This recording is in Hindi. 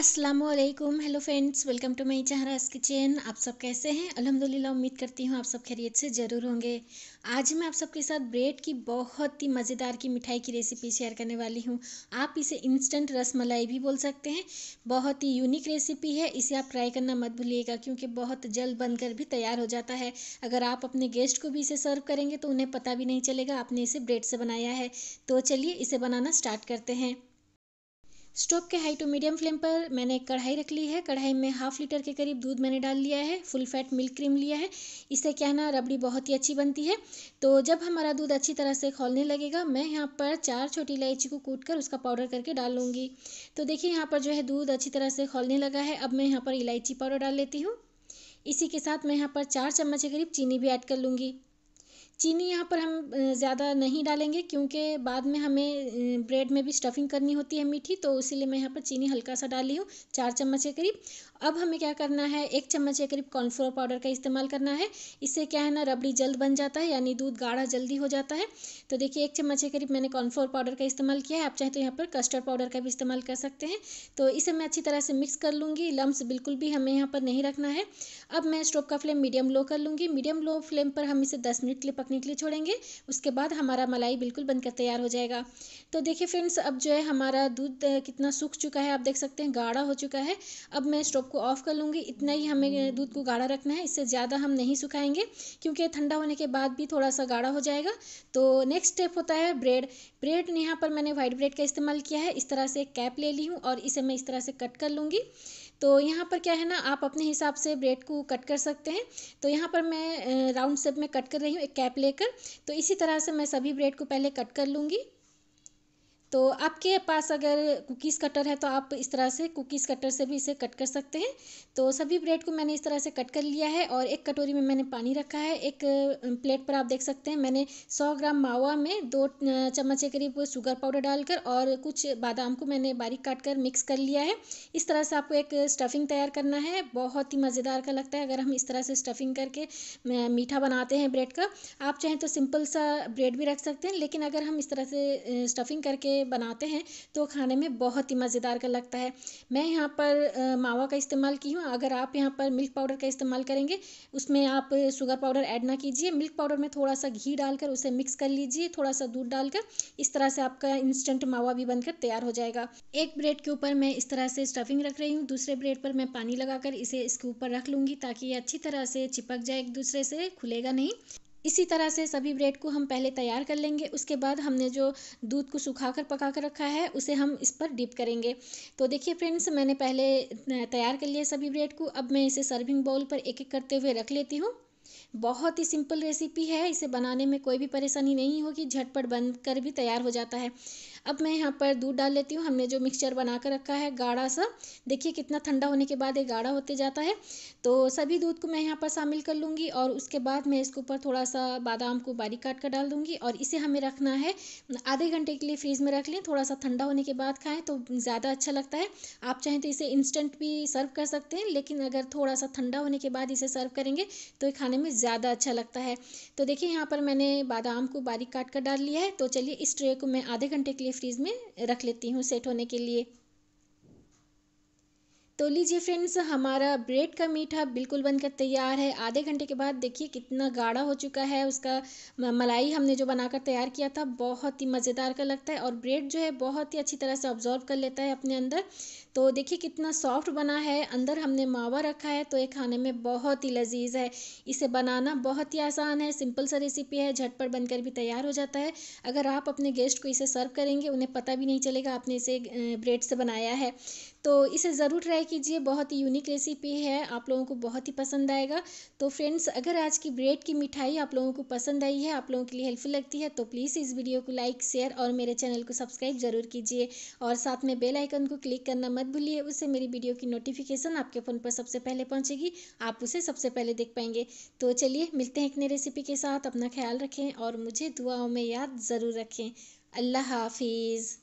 Aslam hello friends welcome to my जहराज किचन आप सब कैसे हैं अल्हम्दुलिल्लाह उम्मीद करती हूँ आप सब खैरियत से ज़रूर होंगे आज मैं आप सबके साथ ब्रेड की बहुत ही मज़ेदार की मिठाई की रेसिपी शेयर करने वाली हूँ आप इसे इंस्टेंट रस मलाई भी बोल सकते हैं बहुत ही यूनिक रेसिपी है इसे आप ट्राई करना मत भूलिएगा क्योंकि बहुत जल्द बनकर भी तैयार हो जाता है अगर आप अपने गेस्ट को भी इसे सर्व करेंगे तो उन्हें पता भी नहीं चलेगा आपने इसे ब्रेड से बनाया है तो चलिए इसे बनाना स्टार्ट करते हैं स्टोव के हाई टू मीडियम फ्लेम पर मैंने एक कढ़ाई रख ली है कढ़ाई में हाफ लीटर के करीब दूध मैंने डाल लिया है फुल फैट मिल्क क्रीम लिया है इससे क्या है ना रबड़ी बहुत ही अच्छी बनती है तो जब हमारा दूध अच्छी तरह से खोलने लगेगा मैं यहाँ पर चार छोटी इलायची को कूट कर उसका पाउडर करके डाल लूँगी तो देखिए यहाँ पर जो है दूध अच्छी तरह से खोलने लगा है अब मैं यहाँ पर इलायची पाउडर डाल लेती हूँ इसी के साथ मैं यहाँ पर चार चम्मच के करीब चीनी भी ऐड कर लूँगी चीनी यहाँ पर हम ज़्यादा नहीं डालेंगे क्योंकि बाद में हमें ब्रेड में भी स्टफिंग करनी होती है मीठी तो इसीलिए मैं यहाँ पर चीनी हल्का सा डाली हूँ चार चम्मच के करीब अब हमें क्या करना है एक चम्मच के करीब कॉर्नफ्लोर पाउडर का इस्तेमाल करना है इससे क्या है ना रबड़ी जल्द बन जाता है यानी दूध गाढ़ा जल्दी हो जाता है तो देखिए एक चम्मच के करीब मैंने कॉर्नफ्लोर पाउडर का इस्तेमाल किया है आप चाहे तो यहाँ पर कस्टर्ड पाउडर का भी इस्तेमाल कर सकते हैं तो इसे मैं अच्छी तरह से मिक्स कर लूँगी लम्ब बिल्कुल भी हमें यहाँ पर नहीं रखना है अब मैं स्टोव का फ्लेम मीडियम लो कर लूँगी मीडियम लो फ्लेम पर हम इसे दस मिनट के लिए पकने पकने के लिए छोड़ेंगे उसके बाद हमारा मलाई बिल्कुल बनकर तैयार हो जाएगा तो देखिए फ्रेंड्स अब जो है हमारा दूध कितना सूख चुका है आप देख सकते हैं गाढ़ा हो चुका है अब मैं स्टोव को ऑफ कर लूँगी इतना ही हमें दूध को गाढ़ा रखना है इससे ज़्यादा हम नहीं सुखाएंगे क्योंकि ठंडा होने के बाद भी थोड़ा सा गाढ़ा हो जाएगा तो नेक्स्ट स्टेप होता है ब्रेड ब्रेड यहाँ पर मैंने व्हाइट ब्रेड का इस्तेमाल किया है इस तरह से कैप ले ली हूँ और इसे मैं इस तरह से कट कर लूँगी तो यहाँ पर क्या है ना आप अपने हिसाब से ब्रेड को कट कर सकते हैं तो यहाँ पर मैं राउंड शेप में कट कर रही हूँ एक कैप लेकर तो इसी तरह से मैं सभी ब्रेड को पहले कट कर लूँगी तो आपके पास अगर कुकीज़ कटर है तो आप इस तरह से कुकीज़ कटर से भी इसे कट कर सकते हैं तो सभी ब्रेड को मैंने इस तरह से कट कर लिया है और एक कटोरी में मैंने पानी रखा है एक प्लेट पर आप देख सकते हैं मैंने सौ ग्राम मावा में दो चम्मच के करीब शुगर पाउडर डालकर और कुछ बादाम को मैंने बारीक काट कर मिक्स कर लिया है इस तरह से आपको एक स्टफिंग तैयार करना है बहुत ही मज़ेदार का लगता है अगर हम इस तरह से स्टफिंग करके मीठा बनाते हैं ब्रेड का आप चाहें तो सिंपल सा ब्रेड भी रख सकते हैं लेकिन अगर हम इस तरह से स्टफिंग करके बनाते हैं तो खाने में बहुत ही मज़ेदार का लगता है मैं यहाँ पर मावा का इस्तेमाल की हूँ अगर आप यहाँ पर मिल्क पाउडर का इस्तेमाल करेंगे उसमें आप शुगर पाउडर ऐड ना कीजिए मिल्क पाउडर में थोड़ा सा घी डालकर उसे मिक्स कर लीजिए थोड़ा सा दूध डालकर इस तरह से आपका इंस्टेंट मावा भी बनकर तैयार हो जाएगा एक ब्रेड के ऊपर मैं इस तरह से स्टफिंग रख रही हूँ दूसरे ब्रेड पर मैं पानी लगाकर इसे इसके ऊपर रख लूँगी ताकि ये अच्छी तरह से चिपक जाए एक दूसरे से खुलेगा नहीं इसी तरह से सभी ब्रेड को हम पहले तैयार कर लेंगे उसके बाद हमने जो दूध को सुखा कर पका कर रखा है उसे हम इस पर डिप करेंगे तो देखिए फ्रेंड्स मैंने पहले तैयार कर लिया सभी ब्रेड को अब मैं इसे सर्विंग बाउल पर एक एक करते हुए रख लेती हूँ बहुत ही सिंपल रेसिपी है इसे बनाने में कोई भी परेशानी नहीं होगी झटपट बनकर भी तैयार हो जाता है अब मैं यहाँ पर दूध डाल लेती हूँ हमने जो मिक्सचर बना कर रखा है गाढ़ा सा देखिए कितना ठंडा होने के बाद ये गाढ़ा होते जाता है तो सभी दूध को मैं यहाँ पर शामिल कर लूँगी और उसके बाद मैं इसके ऊपर थोड़ा सा बादाम को बारीक काट कर डाल दूँगी और इसे हमें रखना है आधे घंटे के लिए फ्रीज में रख लें थोड़ा सा ठंडा होने के बाद खाएँ तो ज़्यादा अच्छा लगता है आप चाहें तो इसे इंस्टेंट भी सर्व कर सकते हैं लेकिन अगर थोड़ा सा ठंडा होने के बाद इसे सर्व करेंगे तो ये खाने में ज़्यादा अच्छा लगता है तो देखिए यहाँ पर मैंने बादाम को बारीक काट कर डाल लिया है तो चलिए इस ट्रे को मैं आधे घंटे के लिए फ्रीज में रख लेती हूँ सेट होने के लिए तो लीजिए फ्रेंड्स हमारा ब्रेड का मीठा बिल्कुल बनकर तैयार है आधे घंटे के बाद देखिए कितना गाढ़ा हो चुका है उसका मलाई हमने जो बनाकर तैयार किया था बहुत ही मज़ेदार का लगता है और ब्रेड जो है बहुत ही अच्छी तरह से ऑब्जॉर्व कर लेता है अपने अंदर तो देखिए कितना सॉफ्ट बना है अंदर हमने मावा रखा है तो ये खाने में बहुत ही लजीज है इसे बनाना बहुत ही आसान है सिंपल सा रेसिपी है झटपट बनकर भी तैयार हो जाता है अगर आप अपने गेस्ट को इसे सर्व करेंगे उन्हें पता भी नहीं चलेगा आपने इसे ब्रेड से बनाया है तो इसे ज़रूर ट्राई कीजिए बहुत ही यूनिक रेसिपी है आप लोगों को बहुत ही पसंद आएगा तो फ्रेंड्स अगर आज की ब्रेड की मिठाई आप लोगों को पसंद आई है आप लोगों के लिए हेल्पफुल लगती है तो प्लीज़ इस वीडियो को लाइक शेयर और मेरे चैनल को सब्सक्राइब ज़रूर कीजिए और साथ में बेल आइकन को क्लिक करना मत मत भूलिए उससे मेरी वीडियो की नोटिफिकेशन आपके फ़ोन पर सबसे पहले पहुँचेगी आप उसे सबसे पहले देख पाएंगे तो चलिए मिलते हैं एक नई रेसिपी के साथ अपना ख्याल रखें और मुझे दुआओं में याद ज़रूर रखें अल्लाह हाफिज़